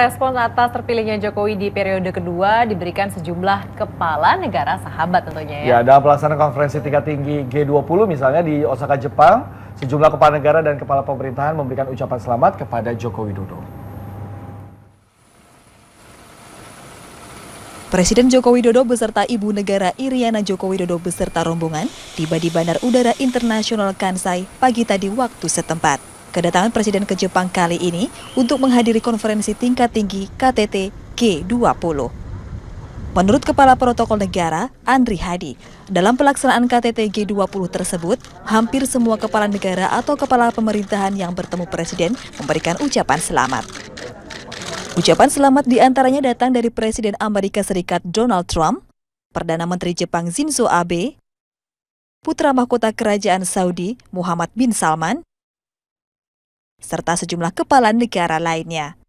Respon atas terpilihnya Jokowi di periode kedua diberikan sejumlah kepala negara sahabat tentunya ya. Ya, dalam pelaksanaan konferensi tingkat tinggi G20 misalnya di Osaka, Jepang, sejumlah kepala negara dan kepala pemerintahan memberikan ucapan selamat kepada Joko Widodo. Presiden Joko Widodo beserta Ibu Negara Iriana Joko Widodo beserta rombongan tiba di Bandar Udara Internasional Kansai pagi tadi waktu setempat. Kedatangan Presiden ke Jepang kali ini untuk menghadiri konferensi tingkat tinggi KTT G20. Menurut Kepala Protokol Negara, Andri Hadi, dalam pelaksanaan KTT G20 tersebut, hampir semua kepala negara atau kepala pemerintahan yang bertemu Presiden memberikan ucapan selamat. Ucapan selamat diantaranya datang dari Presiden Amerika Serikat Donald Trump, Perdana Menteri Jepang Shinzo Abe, Putra Mahkota Kerajaan Saudi Muhammad bin Salman, serta sejumlah kepala negara lainnya.